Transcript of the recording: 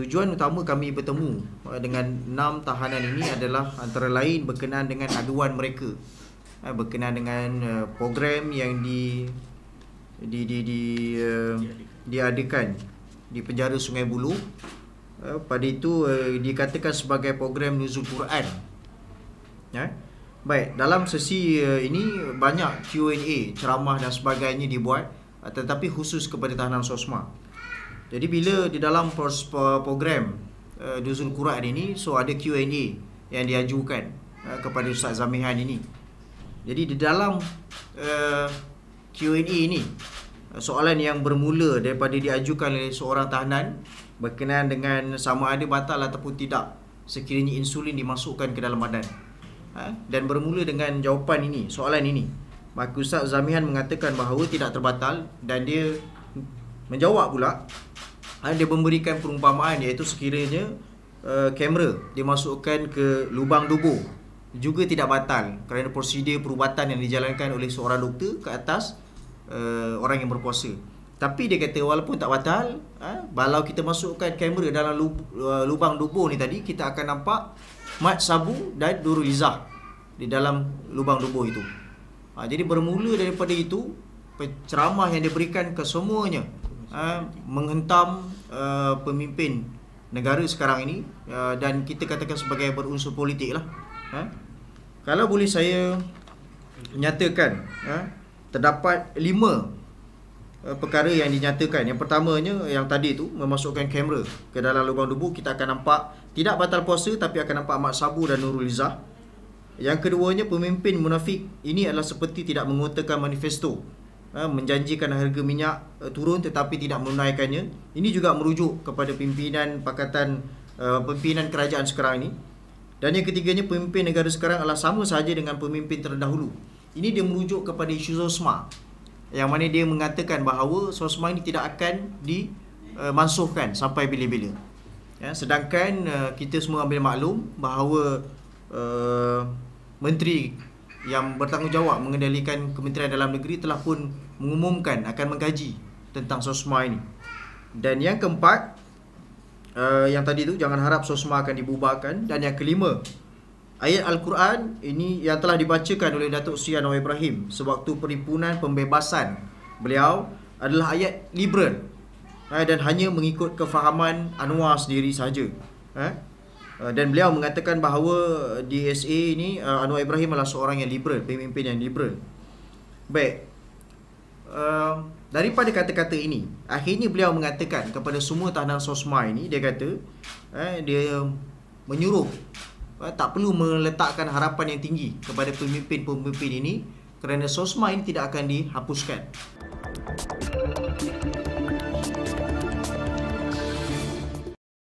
Tujuan utama kami bertemu eh, dengan enam tahanan ini adalah antara lain berkenaan dengan aduan mereka eh, berkenaan dengan eh, program yang di di di di diadakan di penjara Sungai Bulu pada itu dikatakan sebagai program nuzul Quran. Ya. Baik, dalam sesi ini banyak Q&A, ceramah dan sebagainya dibuat. Ah, tetapi khusus kepada tahanan sosma. Jadi bila di dalam program uh, eh, Duzul Quran ini so ada Q&A yang diajukan uh, kepada Ustaz Zamihan ini. Jadi di dalam uh, eh, Q&A ini soalan yang bermula daripada diajukan oleh seorang tahanan berkenaan dengan sama ada batal ataupun tidak sekiranya insulin dimasukkan ke dalam badan. Uh, dan bermula dengan jawapan ini, soalan ini. Maka Ustaz Zamihan mengatakan bahawa tidak terbatal dan dia menjawab pula dia memberikan perumpamaan iaitu sekiranya uh, kamera dimasukkan ke lubang dubur juga tidak batal kerana prosedur perubatan yang dijalankan oleh seorang doktor ke atas uh, orang yang berpuasa. Tapi dia kata walaupun tak batal, uh, balau kita masukkan kamera dalam lubang dubur ni tadi kita akan nampak mat sabu dan durizah di dalam lubang dubur itu ha, Jadi bermula daripada itu Ceramah yang diberikan berikan ke semuanya ha, Menghentam uh, pemimpin negara sekarang ini uh, Dan kita katakan sebagai berunsur politik lah ha? Kalau boleh saya nyatakan ha, Terdapat lima ha, perkara yang dinyatakan Yang pertamanya yang tadi itu Memasukkan kamera ke dalam lubang dubu Kita akan nampak tidak batal puasa Tapi akan nampak Mak Sabu dan Nurul Izzah yang keduanya pemimpin munafik ini adalah seperti tidak mengutarakan manifesto ha, Menjanjikan harga minyak uh, turun tetapi tidak menunaikannya Ini juga merujuk kepada pimpinan pakatan uh, pimpinan kerajaan sekarang ini Dan yang ketiganya pemimpin negara sekarang adalah sama saja dengan pemimpin terdahulu Ini dia merujuk kepada isu Sosma Yang mana dia mengatakan bahawa Sosma ini tidak akan dimansuhkan uh, sampai bila-bila ya, sedangkan kita semua ambil maklum bahawa Menteri yang bertanggungjawab mengendalikan Kementerian Dalam Negeri telah pun mengumumkan akan mengkaji tentang SOSMA ini. Dan yang keempat, uh, yang tadi itu jangan harap SOSMA akan dibubarkan. Dan yang kelima, ayat Al-Quran ini yang telah dibacakan oleh Datuk Sri Anwar Ibrahim sewaktu perhimpunan pembebasan beliau adalah ayat liberal eh, dan hanya mengikut kefahaman Anwar sendiri saja. Eh? Uh, dan beliau mengatakan bahawa DSA ini uh, Anwar Ibrahim adalah seorang yang liberal, pemimpin yang liberal. Baik. Uh, daripada kata-kata ini, akhirnya beliau mengatakan kepada semua tahanan SOSMA ini dia kata eh dia menyuruh eh, tak perlu meletakkan harapan yang tinggi kepada pemimpin-pemimpin ini kerana SOSMA ini tidak akan dihapuskan.